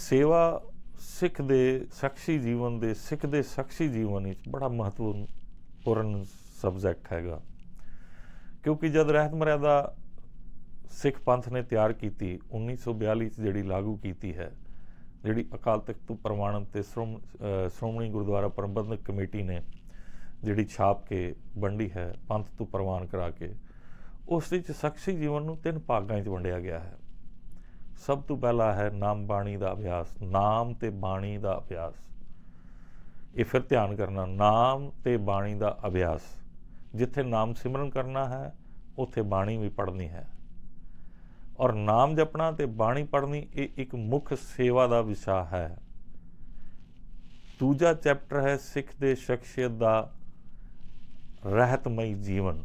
ਸੇਵਾ ਸਿੱਖ ਦੇ ਸ਼ਖਸੀ ਜੀਵਨ ਦੇ ਸਿੱਖ ਦੇ ਸ਼ਖਸੀ ਜੀਵਨ ਵਿੱਚ ਬੜਾ ਮਹੱਤਵਪੂਰਨ ਸਬਜੈਕਟ ਹੈਗਾ ਕਿਉਂਕਿ ਜਦ ਰਹਿਤ ਮਰਿਆਦਾ ਸਿੱਖ ਪੰਥ ਨੇ ਤਿਆਰ ਕੀਤੀ 1942 ਚ ਜਿਹੜੀ ਲਾਗੂ ਕੀਤੀ ਹੈ ਜਿਹੜੀ ਅਕਾਲ ਤਖਤ ਤੋਂ ਪ੍ਰਮਾਣਨ ਤੇ ਸ਼੍ਰੋਮਣੀ ਗੁਰਦੁਆਰਾ ਪ੍ਰਬੰਧਕ ਕਮੇਟੀ ਨੇ ਜਿਹੜੀ ਛਾਪ ਕੇ ਵੰਡੀ ਹੈ ਪੰਥ ਤੋਂ ਪ੍ਰਵਾਨ ਕਰਾ ਕੇ ਉਸ ਵਿੱਚ ਸ਼ਖਸੀ ਜੀਵਨ ਨੂੰ ਤਿੰਨ ਭਾਗਾਂ ਵਿੱਚ ਵੰਡਿਆ ਗਿਆ ਹੈ ਸਭ ਤੋਂ ਪਹਿਲਾ ਹੈ ਨਾਮ ਬਾਣੀ ਦਾ ਅਭਿਆਸ ਨਾਮ ਤੇ ਬਾਣੀ ਦਾ ਅਭਿਆਸ ਇਹ ਫਿਰ ਧਿਆਨ ਕਰਨਾ ਨਾਮ ਤੇ ਬਾਣੀ ਦਾ ਅਭਿਆਸ ਜਿੱਥੇ ਨਾਮ ਸਿਮਰਨ ਕਰਨਾ ਹੈ ਉੱਥੇ ਬਾਣੀ ਵੀ ਪੜ੍ਹਨੀ ਹੈ ਔਰ ਨਾਮ ਜਪਣਾ ਤੇ ਬਾਣੀ ਪੜ੍ਹਨੀ ਇਹ ਇੱਕ ਮੁੱਖ ਸੇਵਾ ਦਾ ਵਿਸ਼ਾ ਹੈ ਦੂਜਾ ਚੈਪਟਰ ਹੈ ਸਿੱਖ ਦੇ ਸ਼ਖਸੀਅਤ ਦਾ ਰਹਿਤਮਈ ਜੀਵਨ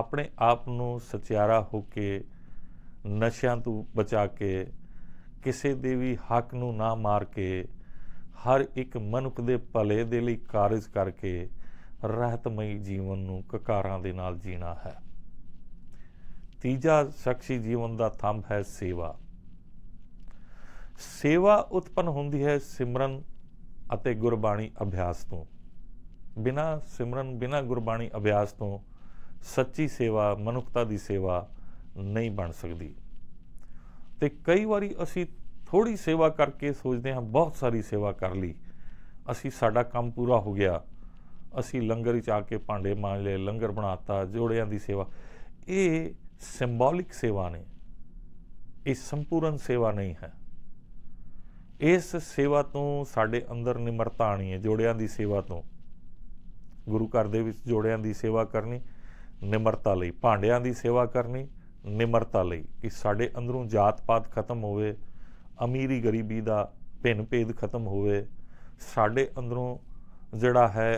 ਆਪਣੇ ਆਪ ਨੂੰ ਸਚਿਆਰਾ ਹੋ ਕੇ ਨਸ਼ਿਆਂ ਤੋਂ ਬਚਾ ਕੇ ਕਿਸੇ ਦੇ ਵੀ ਹੱਕ ਨੂੰ ਨਾ ਮਾਰ ਕੇ ਹਰ ਇੱਕ ਮਨੁੱਖ ਦੇ ਭਲੇ ਦੇ ਲਈ ਕਾਰਜ ਕਰਕੇ ਰਹਿਤਮਈ ਜੀਵਨ ਨੂੰ ਕਕਾਰਾਂ ਦੇ ਨਾਲ ਜੀਣਾ ਹੈ ਤੀਜਾ ਸ਼ਖਸੀ ਜੀਵਨ ਦਾ ਥੰਮ ਹੈ ਸੇਵਾ ਸੇਵਾ ਉਤਪਨ ਹੁੰਦੀ ਹੈ ਸਿਮਰਨ ਅਤੇ ਗੁਰਬਾਣੀ ਅਭਿਆਸ ਤੋਂ ਬਿਨਾ ਸਿਮਰਨ ਬਿਨਾ ਗੁਰਬਾਣੀ ਅਭਿਆਸ ਤੋਂ ਸੱਚੀ ਸੇਵਾ ਮਨੁੱਖਤਾ ਦੀ ਸੇਵਾ ਨਹੀਂ ਬਣ ਸਕਦੀ ਤੇ ਕਈ ਵਾਰੀ ਅਸੀਂ ਥੋੜੀ ਸੇਵਾ ਕਰਕੇ ਸੋਚਦੇ ਹਾਂ ਬਹੁਤ ਸਾਰੀ ਸੇਵਾ ਕਰ ਲਈ ਅਸੀਂ ਸਾਡਾ ਕੰਮ ਪੂਰਾ ਹੋ ਗਿਆ ਅਸੀਂ ਲੰਗਰ ਚ ਆ ਕੇ ਭਾਂਡੇ ਮਾਂਜ ਲਏ ਲੰਗਰ ਬਣਾਤਾ ਜੋੜਿਆਂ ਦੀ ਸੇਵਾ ਇਹ ਸਿੰਬੋਲਿਕ ਸੇਵਾ ਨੇ ਇਹ ਸੰਪੂਰਨ ਸੇਵਾ ਨਹੀਂ ਹੈ ਇਸ ਸੇਵਾ ਤੋਂ ਸਾਡੇ ਅੰਦਰ ਨਿਮਰਤਾ ਆਣੀ ਹੈ ਜੋੜਿਆਂ ਦੀ ਸੇਵਾ ਤੋਂ ਗੁਰੂ ਘਰ ਦੇ ਵਿੱਚ ਜੋੜਿਆਂ ਦੀ ਸੇਵਾ ਕਰਨੀ ਨਿਮਰਤਾ ਲਈ ਭਾਂਡਿਆਂ ਦੀ ਸੇਵਾ ਕਰਨੀ ਨਿਮਰਤਾ ਲਈ ਕਿ ਸਾਡੇ ਅੰਦਰੋਂ ਜਾਤ-ਪਾਤ ਖਤਮ ਹੋਵੇ ਅਮੀਰੀ ਗਰੀਬੀ ਦਾ ਭਿੰਨ-ਭੇਦ ਖਤਮ ਹੋਵੇ ਸਾਡੇ ਅੰਦਰੋਂ ਜਿਹੜਾ ਹੈ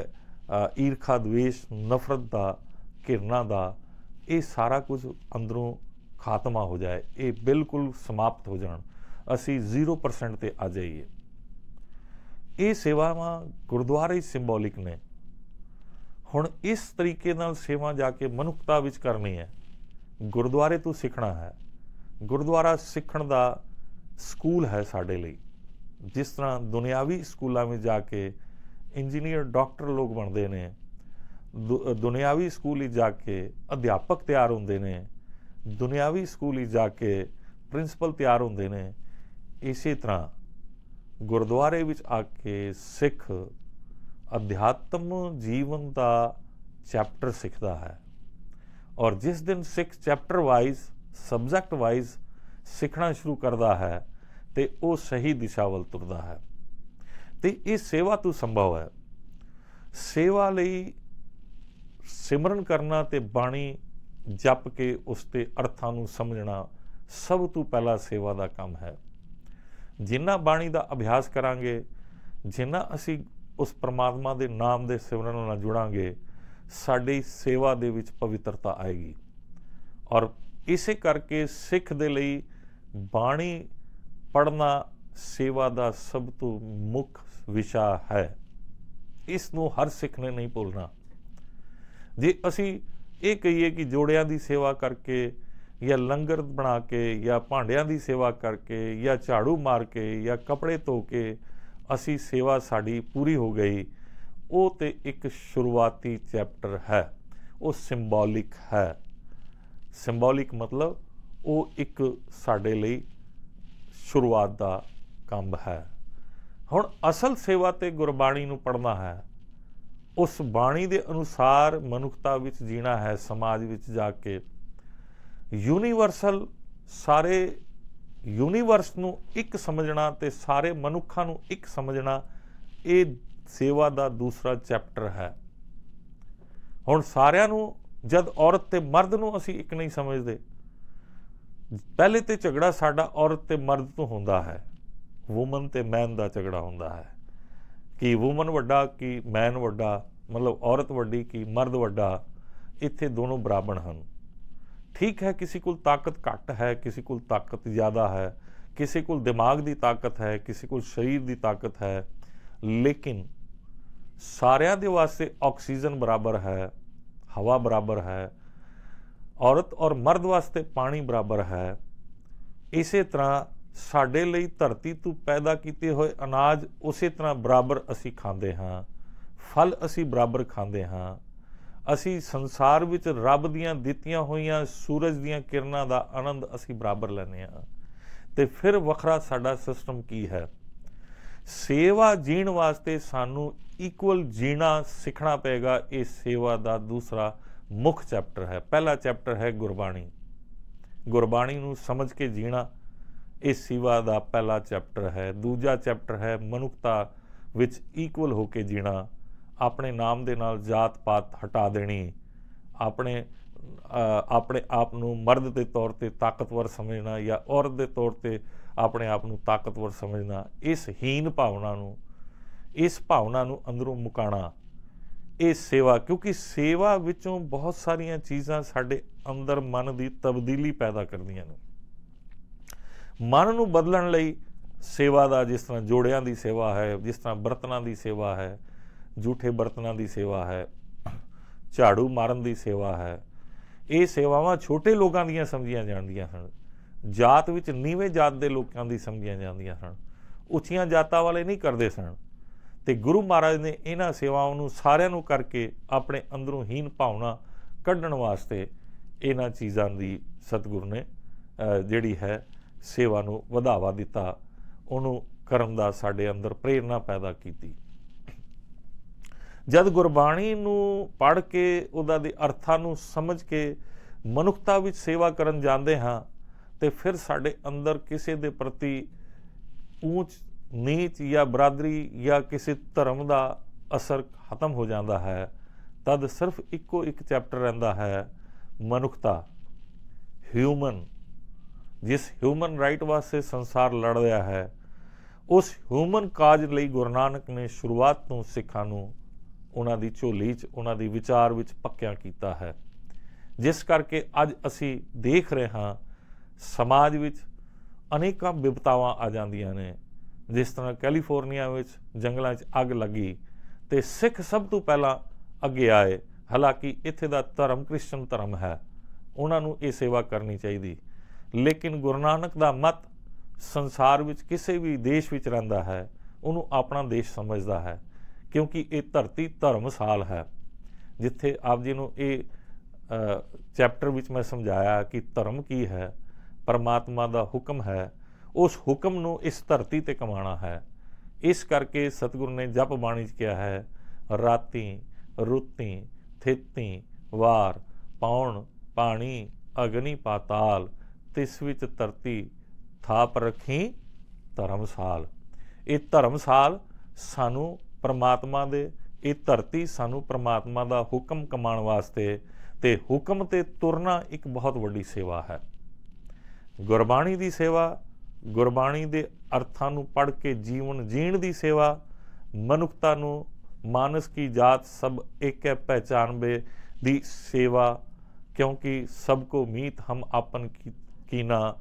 ਈਰਖਾ द्वेष ਨਫ਼ਰਤ ਦਾ ਘਿਰਨਾ ਦਾ ਇਹ ਸਾਰਾ ਕੁਝ ਅੰਦਰੋਂ ਖਾਤਮਾ ਹੋ ਜਾਏ ਇਹ ਬਿਲਕੁਲ ਸਮਾਪਤ ਹੋ ਜਾਣ ਅਸੀਂ 0% ਤੇ ਆ ਜਾਈਏ ਇਹ ਸੇਵਾਵਾਂ ਗੁਰਦੁਆਰੇ ਸਿੰਬੋਲਿਕ ਨੇ ਹੁਣ ਇਸ ਤਰੀਕੇ ਨਾਲ ਸੇਵਾ ਜਾ ਕੇ ਮਨੁੱਖਤਾ ਵਿੱਚ ਕਰਨੀ ਹੈ ਗੁਰਦੁਆਰੇ ਤੋਂ ਸਿੱਖਣਾ ਹੈ ਗੁਰਦੁਆਰਾ ਸਿੱਖਣ ਦਾ ਸਕੂਲ ਹੈ ਸਾਡੇ ਲਈ ਜਿਸ ਤਰ੍ਹਾਂ ਦੁਨਿਆਵੀ ਸਕੂਲਾਂ ਵਿੱਚ ਜਾ ਕੇ ਇੰਜੀਨੀਅਰ ਡਾਕਟਰ ਲੋਕ ਬਣਦੇ ਨੇ ਦੁਨਿਆਵੀ ਸਕੂਲ ਹੀ ਜਾ ਕੇ ਅਧਿਆਪਕ ਤਿਆਰ ਹੁੰਦੇ ਨੇ ਦੁਨਿਆਵੀ ਸਕੂਲ ਹੀ ਜਾ ਕੇ ਪ੍ਰਿੰਸੀਪਲ ਤਿਆਰ ਹੁੰਦੇ ਨੇ ਇਸੇ ਤਰ੍ਹਾਂ ਗੁਰਦੁਆਰੇ ਵਿੱਚ ਆ ਕੇ ਸਿੱਖ ਅਧਿਆਤਮ ਜੀਵਨ ਦਾ ਚੈਪਟਰ ਸਿੱਖਦਾ ਹੈ ਔਰ ਜਿਸ ਦਿਨ ਸਿੱਖ ਚੈਪਟਰ ਵਾਈਜ਼ ਸਬਜੈਕਟ ਵਾਈਜ਼ ਸਿੱਖਣਾ ਸ਼ੁਰੂ ਕਰਦਾ ਹੈ ਤੇ ਉਹ ਸਹੀ ਦਿਸ਼ਾ ਵੱਲ ਤੁਰਦਾ ਹੈ ਤੇ ਇਹ ਸੇਵਾ ਤੋਂ ਸੰਭਵ ਹੈ ਸੇਵਾ ਲਈ ਸਿਮਰਨ ਕਰਨਾ ਤੇ ਬਾਣੀ ਜਪ ਕੇ ਉਸ ਤੇ ਅਰਥਾਂ ਨੂੰ ਸਮਝਣਾ ਸਭ ਤੋਂ ਪਹਿਲਾ ਸੇਵਾ ਦਾ ਕੰਮ ਹੈ ਜਿੰਨਾ ਬਾਣੀ ਦਾ ਅਭਿਆਸ ਕਰਾਂਗੇ ਜਿੰਨਾ ਅਸੀਂ ਉਸ ਪ੍ਰਮਾਤਮਾ ਦੇ ਨਾਮ ਦੇ ਸਿਮਰਨ ਨਾਲ ਜੁੜਾਂਗੇ ਸਾਡੀ ਸੇਵਾ ਦੇ ਵਿੱਚ ਪਵਿੱਤਰਤਾ ਆਏਗੀ ਔਰ ਇਸੇ ਕਰਕੇ ਸਿੱਖ ਦੇ ਲਈ ਬਾਣੀ ਪੜਨਾ ਸੇਵਾ ਦਾ ਸਭ ਤੋਂ ਮੁੱਖ ਵਿਸ਼ਾ ਹੈ ਇਸ ਨੂੰ ਹਰ ਸਿੱਖ ਨੇ ਨਹੀਂ ਭੁੱਲਣਾ ਜੇ ਅਸੀਂ ਇਹ ਕਹੀਏ ਕਿ ਜੋੜਿਆਂ ਦੀ ਸੇਵਾ ਕਰਕੇ ਜਾਂ ਲੰਗਰ ਬਣਾ ਕੇ ਜਾਂ ਭਾਂਡਿਆਂ ਦੀ ਸੇਵਾ ਕਰਕੇ ਜਾਂ ਝਾੜੂ ਮਾਰ ਕੇ ਜਾਂ ਕੱਪੜੇ ਧੋ ਕੇ ਅਸੀਂ ਸੇਵਾ ਸਾਡੀ ਪੂਰੀ ਹੋ ਗਈ ਉਹ ਤੇ ਇੱਕ ਸ਼ੁਰੂਆਤੀ ਚੈਪਟਰ ਹੈ ਉਹ ਸਿੰਬੋਲਿਕ ਹੈ ਸਿੰਬੋਲਿਕ ਮਤਲਬ ਉਹ ਇੱਕ ਸਾਡੇ ਲਈ ਸ਼ੁਰੂਆਤ ਦਾ ਕੰਮ ਹੈ ਹੁਣ ਅਸਲ ਸੇਵਾ ਤੇ ਗੁਰਬਾਣੀ ਨੂੰ ਪੜਨਾ ਹੈ ਉਸ ਬਾਣੀ ਦੇ ਅਨੁਸਾਰ ਮਨੁੱਖਤਾ ਵਿੱਚ ਜੀਣਾ ਹੈ ਸਮਾਜ ਵਿੱਚ ਜਾ ਕੇ ਯੂਨੀਵਰਸਲ ਸਾਰੇ ਯੂਨੀਵਰਸ ਨੂੰ ਇੱਕ ਸਮਝਣਾ ਤੇ ਸਾਰੇ ਮਨੁੱਖਾਂ ਨੂੰ ਇੱਕ ਸਮਝਣਾ ਇਹ ਸੇਵਾ ਦਾ ਦੂਸਰਾ ਚੈਪਟਰ ਹੈ ਹੁਣ ਸਾਰਿਆਂ ਨੂੰ ਜਦ ਔਰਤ ਤੇ ਮਰਦ ਨੂੰ ਅਸੀਂ ਇੱਕ ਨਹੀਂ ਸਮਝਦੇ ਪਹਿਲੇ ਤੇ ਝਗੜਾ ਸਾਡਾ ਔਰਤ ਤੇ ਮਰਦ ਤੋਂ ਹੁੰਦਾ ਹੈ ਔਮਨ ਤੇ ਮੈਨ ਦਾ ਝਗੜਾ ਹੁੰਦਾ ਹੈ ਕਿ ਔਮਨ ਵੱਡਾ ਕਿ ਮੈਨ ਵੱਡਾ ਮਤਲਬ ਔਰਤ ਵੱਡੀ ਕਿ ਮਰਦ ਵੱਡਾ ਇੱਥੇ ਦੋਨੋਂ ਬਰਾਬਰ ਹਨ ਠੀਕ ਹੈ ਕਿਸੇ ਕੋਲ ਤਾਕਤ ਘੱਟ ਹੈ ਕਿਸੇ ਕੋਲ ਤਾਕਤ ਜ਼ਿਆਦਾ ਹੈ ਕਿਸੇ ਕੋਲ ਦਿਮਾਗ ਦੀ ਤਾਕਤ ਹੈ ਕਿਸੇ ਕੋਲ ਸਰੀਰ ਦੀ ਤਾਕਤ ਹੈ ਲੇਕਿਨ ਸਾਰਿਆਂ ਦੇ ਵਾਸਤੇ ਆਕਸੀਜਨ ਬਰਾਬਰ ਹੈ ਹਵਾ ਬਰਾਬਰ ਹੈ ਔਰਤ ਔਰ ਮਰਦ ਵਾਸਤੇ ਪਾਣੀ ਬਰਾਬਰ ਹੈ ਇਸੇ ਤਰ੍ਹਾਂ ਸਾਡੇ ਲਈ ਧਰਤੀ ਤੋਂ ਪੈਦਾ ਕੀਤੇ ਹੋਏ ਅਨਾਜ ਉਸੇ ਤਰ੍ਹਾਂ ਬਰਾਬਰ ਅਸੀਂ ਖਾਂਦੇ ਹਾਂ ਫਲ ਅਸੀਂ ਬਰਾਬਰ ਖਾਂਦੇ ਹਾਂ ਅਸੀਂ ਸੰਸਾਰ ਵਿੱਚ ਰੱਬ ਦੀਆਂ ਦਿੱਤੀਆਂ ਹੋਈਆਂ ਸੂਰਜ ਦੀਆਂ ਕਿਰਨਾਂ ਦਾ ਆਨੰਦ ਅਸੀਂ ਬਰਾਬਰ ਲੈਂਦੇ ਹਾਂ ਤੇ ਫਿਰ ਵੱਖਰਾ ਸਾਡਾ ਸਿਸਟਮ ਕੀ ਹੈ ਸੇਵਾ ਜੀਣ ਵਾਸਤੇ ਸਾਨੂੰ ਇਕੁਅਲ ਜੀਣਾ ਸਿੱਖਣਾ ਪਏਗਾ ਇਹ ਸੇਵਾ ਦਾ ਦੂਸਰਾ ਮੁੱਖ ਚੈਪਟਰ ਹੈ ਪਹਿਲਾ ਚੈਪਟਰ ਹੈ ਗੁਰਬਾਣੀ ਗੁਰਬਾਣੀ ਨੂੰ ਸਮਝ ਕੇ ਜੀਣਾ ਇਹ ਸੇਵਾ ਦਾ ਪਹਿਲਾ ਚੈਪਟਰ ਹੈ ਦੂਜਾ ਚੈਪਟਰ ਹੈ ਮਨੁੱਖਤਾ ਵਿੱਚ ਇਕੁਅਲ ਹੋ ਕੇ ਜੀਣਾ ਆਪਣੇ ਨਾਮ ਦੇ ਨਾਲ ਜਾਤ ਪਾਤ ਹਟਾ ਦੇਣੀ ਆਪਣੇ ਆਪਣੇ ਆਪ ਨੂੰ ਮਰਦ ਦੇ ਤੌਰ ਤੇ ਤਾਕਤਵਰ ਸਮਝਣਾ ਜਾਂ ਔਰਤ ਦੇ ਤੌਰ ਤੇ ਆਪਣੇ ਆਪ ਨੂੰ ਤਾਕਤਵਰ ਸਮਝਣਾ ਇਸ ਹੀਨ ਭਾਵਨਾ ਨੂੰ ਇਸ ਭਾਵਨਾ ਨੂੰ ਅੰਦਰੋਂ ਮੁਕਾਣਾ ਇਹ ਸੇਵਾ ਕਿਉਂਕਿ ਸੇਵਾ ਵਿੱਚੋਂ ਬਹੁਤ ਸਾਰੀਆਂ ਚੀਜ਼ਾਂ ਸਾਡੇ ਅੰਦਰ ਮਨ ਦੀ ਤਬਦੀਲੀ ਪੈਦਾ ਕਰਦੀਆਂ ਨੇ ਮਨ ਨੂੰ ਬਦਲਣ ਲਈ ਸੇਵਾ ਦਾ ਜਿਸ ਤਰ੍ਹਾਂ ਜੋੜਿਆਂ ਦੀ ਸੇਵਾ ਹੈ ਜਿਸ ਤਰ੍ਹਾਂ ਬਰਤਨਾਂ ਦੀ ਸੇਵਾ ਹੈ ਝੂਠੇ ਬਰਤਨਾਂ ਦੀ ਸੇਵਾ ਹੈ ਝਾੜੂ ਮਾਰਨ ਦੀ ਸੇਵਾ ਹੈ ਇਹ ਸੇਵਾਵਾਂ ਛੋਟੇ ਲੋਕਾਂ ਦੀਆਂ ਸਮਝੀਆਂ ਜਾਂਦੀਆਂ ਹਨ ਜਾਤ ਵਿੱਚ ਨੀਵੇਂ ਜਾਤ ਦੇ ਲੋਕਾਂ ਦੀ ਸਮਝੀਆਂ ਜਾਂਦੀਆਂ ਸਨ ਉੱਚੀਆਂ ਜਾਤਾਂ ਵਾਲੇ ਨਹੀਂ ਕਰਦੇ ਸਨ ਤੇ ਗੁਰੂ ਮਹਾਰਾਜ ਨੇ ਇਹਨਾਂ ਸੇਵਾਵਾਂ ਨੂੰ ਸਾਰਿਆਂ ਨੂੰ ਕਰਕੇ ਆਪਣੇ ਅੰਦਰੋਂ ਹੀਨ ਭਾਵਨਾ ਕੱਢਣ ਵਾਸਤੇ ਇਹਨਾਂ ਚੀਜ਼ਾਂ ਦੀ ਸਤਿਗੁਰ ਨੇ ਜਿਹੜੀ ਹੈ ਸੇਵਾ ਨੂੰ ਵਧਾਵਾ ਦਿੱਤਾ ਉਹਨੂੰ ਕਰਮ ਦਾ ਸਾਡੇ ਅੰਦਰ ਪ੍ਰੇਰਣਾ ਪੈਦਾ ਕੀਤੀ ਜਦ ਗੁਰਬਾਣੀ ਨੂੰ ਪੜ੍ਹ ਕੇ ਉਹਦਾ ਦੇ ਅਰਥਾਂ ਨੂੰ ਸਮਝ ਕੇ ਮਨੁੱਖਤਾ ਵਿੱਚ ਸੇਵਾ ਕਰਨ ਜਾਂਦੇ ਹਾਂ ਤੇ ਫਿਰ ਸਾਡੇ ਅੰਦਰ ਕਿਸੇ ਦੇ ਪ੍ਰਤੀ ਉੱਚ ਨੀਚ ਜਾਂ ਬਰਾਦਰੀ ਜਾਂ ਕਿਸੇ ਧਰਮ ਦਾ ਅਸਰ ਖਤਮ ਹੋ ਜਾਂਦਾ ਹੈ ਤਦ ਸਿਰਫ ਇੱਕੋ ਇੱਕ ਚੈਪਟਰ ਰਹਿੰਦਾ ਹੈ ਮਨੁੱਖਤਾ ਹਿਊਮਨ ਜਿਸ ਹਿਊਮਨ ਰਾਈਟ ਵਾਸਤੇ ਸੰਸਾਰ ਲੜ ਰਿਹਾ ਹੈ ਉਸ ਹਿਊਮਨ ਕਾਜ ਲਈ ਗੁਰੂ ਨਾਨਕ ਨੇ ਸ਼ੁਰੂਆਤ ਤੋਂ ਸਿੱਖਾਂ ਨੂੰ ਉਹਨਾਂ ਦੀ ਝੋਲੀ 'ਚ ਉਹਨਾਂ ਦੀ ਵਿਚਾਰ ਵਿੱਚ ਪੱਕਿਆ ਕੀਤਾ ਹੈ ਜਿਸ ਕਰਕੇ ਅੱਜ ਅਸੀਂ ਦੇਖ ਰਹੇ ਹਾਂ ਸਮਾਜ ਵਿੱਚ ਅਨੇਕਾਂ ਵਿਪਤਾਵਾਂ ਆ ਜਾਂਦੀਆਂ ਨੇ ਜਿਸ ਤਰ੍ਹਾਂ ਕੈਲੀਫੋਰਨੀਆ ਵਿੱਚ ਜੰਗਲਾਂ 'ਚ ਅੱਗ ਲੱਗੀ ਤੇ ਸਿੱਖ ਸਭ ਤੋਂ ਪਹਿਲਾਂ ਅੱਗੇ ਆਏ ਹਾਲਾਂਕਿ ਇੱਥੇ ਦਾ ਧਰਮ ਕ੍ਰਿਸਚਨ ਧਰਮ ਹੈ ਉਹਨਾਂ ਨੂੰ ਇਹ ਸੇਵਾ ਕਰਨੀ ਚਾਹੀਦੀ ਲੇਕਿਨ ਗੁਰੂ ਨਾਨਕ ਦਾ ਮਤ ਸੰਸਾਰ ਵਿੱਚ ਕਿਸੇ ਵੀ ਦੇਸ਼ ਵਿੱਚ ਰਹਿੰਦਾ ਹੈ ਉਹਨੂੰ ਆਪਣਾ ਦੇਸ਼ ਸਮਝਦਾ ਹੈ ਕਿਉਂਕਿ ਇਹ ਧਰਤੀ ਧਰਮਸਾਲ ਹੈ ਜਿੱਥੇ ਆਪ ਜੀ ਨੂੰ ਇਹ ਚੈਪਟਰ ਵਿੱਚ ਮੈਂ ਸਮਝਾਇਆ ਕਿ ਧਰਮ ਕੀ ਹੈ ਪਰਮਾਤਮਾ ਦਾ ਹੁਕਮ ਹੈ ਉਸ ਹੁਕਮ ਨੂੰ ਇਸ ਧਰਤੀ ਤੇ ਕਮਾਣਾ ਹੈ ਇਸ ਕਰਕੇ ਸਤਿਗੁਰ ਨੇ ਜਪ ਬਾਣੀ 'ਚ ਕਿਹਾ ਹੈ ਰਾਤੀ ਰੁੱਤੀ ਥਿੱਤੀ ਵਾਰ ਪਾਉਣ ਪਾਣੀ ਅਗਨੀ ਪਾਤਾਲ ਤਿਸ ਵਿੱਚ ਧਰਤੀ ਥਾਪ ਰੱਖੀ ਧਰਮਸਾਲ ਇਹ ਧਰਮਸਾਲ ਸਾਨੂੰ ਪਰਮਾਤਮਾ ਦੇ ਇਹ ਧਰਤੀ ਸਾਨੂੰ ਪਰਮਾਤਮਾ ਦਾ ਹੁਕਮ ਕਮਾਣ ਵਾਸਤੇ ਤੇ ਹੁਕਮ ਤੇ ਤੁਰਨਾ ਇੱਕ ਬਹੁਤ ਵੱਡੀ ਸੇਵਾ ਹੈ ਗੁਰਬਾਣੀ ਦੀ ਸੇਵਾ ਗੁਰਬਾਣੀ ਦੇ ਅਰਥਾਂ ਨੂੰ ਪੜ੍ਹ ਕੇ ਜੀਵਨ ਜੀਣ ਦੀ ਸੇਵਾ ਮਨੁੱਖਤਾ ਨੂੰ ਮਾਨਸ ਕੀ ਜਾਤ ਸਭ ਇੱਕ ਹੈ ਪਹਿਚਾਨਵੇ ਦੀ ਸੇਵਾ ਕਿਉਂਕਿ ਸਭ ਕੋ ਮੀਤ ਹਮ ਆਪਨ ਕੀ ਕੀਨਾ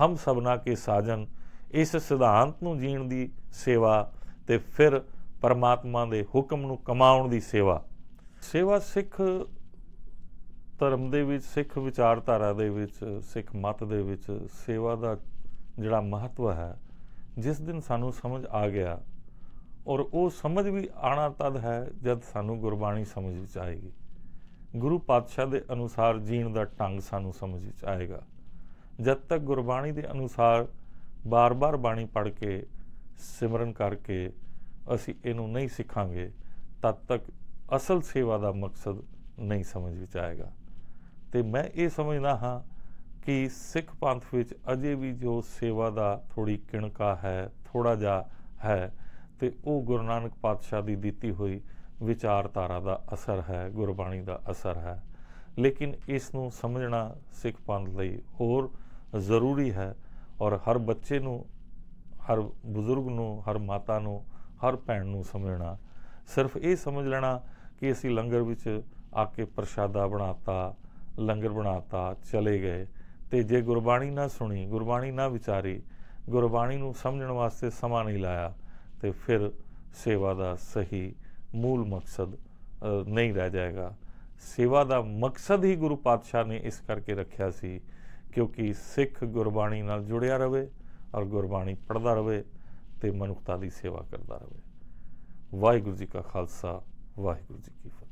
ਹਮ ਸਭਨਾ ਕੇ ਸਾਜਨ ਇਸ ਸਿਧਾਂਤ ਨੂੰ ਜੀਣ ਦੀ ਸੇਵਾ ਤੇ ਫਿਰ ਪਰਮਾਤਮਾ ਦੇ ਹੁਕਮ ਨੂੰ ਕਮਾਉਣ ਦੀ ਸੇਵਾ ਸੇਵਾ ਸਿੱਖ ਧਰਮ ਦੇ ਵਿੱਚ ਸਿੱਖ ਵਿਚਾਰਧਾਰਾ ਦੇ ਵਿੱਚ ਸਿੱਖ ਮਤ ਦੇ ਵਿੱਚ ਸੇਵਾ ਦਾ ਜਿਹੜਾ ਮਹੱਤਵ ਹੈ ਜਿਸ ਦਿਨ ਸਾਨੂੰ ਸਮਝ ਆ ਗਿਆ ਔਰ ਉਹ ਸਮਝ ਵੀ ਆਣਾ ਤਦ ਹੈ ਜਦ ਸਾਨੂੰ ਗੁਰਬਾਣੀ ਸਮਝ ਵਿੱਚ ਆਏਗੀ ਗੁਰੂ ਪਾਤਸ਼ਾਹ ਦੇ ਅਨੁਸਾਰ ਜੀਣ ਦਾ ਢੰਗ ਸਾਨੂੰ ਸਮਝ ਵਿੱਚ ਆਏਗਾ ਜਦ ਤੱਕ ਗੁਰਬਾਣੀ ਦੇ ਅਨੁਸਾਰ ਬਾਰ-ਬਾਰ ਬਾਣੀ ਪੜ੍ਹ ਕੇ ਸਿਮਰਨ ਕਰਕੇ ਅਸੀਂ ਇਹਨੂੰ ਨਹੀਂ ਸਿੱਖਾਂਗੇ ਤਦ ਤੱਕ ਅਸਲ ਸੇਵਾ ਦਾ ਮਕਸਦ ਨਹੀਂ ਸਮਝ ਵਿੱਚ ਆਏਗਾ ਤੇ ਮੈਂ ਇਹ ਸਮਝਦਾ ਹਾਂ ਕਿ ਸਿੱਖ ਪੰਥ ਵਿੱਚ ਅਜੇ ਵੀ ਜੋ ਸੇਵਾ ਦਾ ਥੋੜੀ ਕਿਣਕਾ ਹੈ ਥੋੜਾ ਜਿਹਾ ਹੈ ਤੇ ਉਹ ਗੁਰੂ ਨਾਨਕ ਪਾਤਸ਼ਾਹ ਦੀ ਦਿੱਤੀ ਹੋਈ ਵਿਚਾਰਧਾਰਾ ਦਾ ਅਸਰ ਹੈ ਗੁਰਬਾਣੀ ਦਾ ਅਸਰ ਹੈ ਲੇਕਿਨ ਇਸ ਨੂੰ ਸਮਝਣਾ ਸਿੱਖ ਪੰਥ ਲਈ ਹੋਰ ਜ਼ਰੂਰੀ ਹੈ ਔਰ ਹਰ ਬੱਚੇ ਨੂੰ ਹਰ ਬਜ਼ੁਰਗ ਨੂੰ ਹਰ ਮਾਤਾ ਨੂੰ ਹਰ ਭੈਣ ਨੂੰ ਸਮਝਣਾ ਸਿਰਫ ਇਹ ਸਮਝ ਲੈਣਾ ਕਿ ਅਸੀਂ ਲੰਗਰ ਵਿੱਚ ਆ ਕੇ ਪ੍ਰਸ਼ਾਦਾ ਬਣਾਤਾ ਲੰਗਰ ਬਣਾਤਾ ਚਲੇ ਗਏ ਤੇ ਜੇ ਗੁਰਬਾਣੀ ਨਾ ਸੁਣੀ ਗੁਰਬਾਣੀ ਨਾ ਵਿਚਾਰੀ ਗੁਰਬਾਣੀ ਨੂੰ ਸਮਝਣ ਵਾਸਤੇ ਸਮਾਂ ਨਹੀਂ ਲਾਇਆ ਤੇ ਫਿਰ ਸੇਵਾ ਦਾ ਸਹੀ ਮੂਲ ਮਕਸਦ ਨਹੀਂ ਰਹਿ ਜਾਏਗਾ ਸੇਵਾ ਦਾ ਮਕਸਦ ਹੀ ਗੁਰੂ ਪਾਤਸ਼ਾਹ ਨੇ ਇਸ ਕਰਕੇ ਰੱਖਿਆ ਸੀ ਕਿਉਂਕਿ ਸਿੱਖ ਗੁਰਬਾਣੀ ਨਾਲ ਜੁੜਿਆ ਰਵੇ ਔਰ ਗੁਰਬਾਣੀ ਪੜਦਾ ਰਵੇ ਤੇ ਮਨੁੱਖਤਾ ਦੀ ਸੇਵਾ ਕਰਦਾ ਰਵੇ ਵਾਹਿਗੁਰੂ ਜੀ ਕਾ ਖਾਲਸਾ ਵਾਹਿਗੁਰੂ ਜੀ ਕੀ ਫਤਿਹ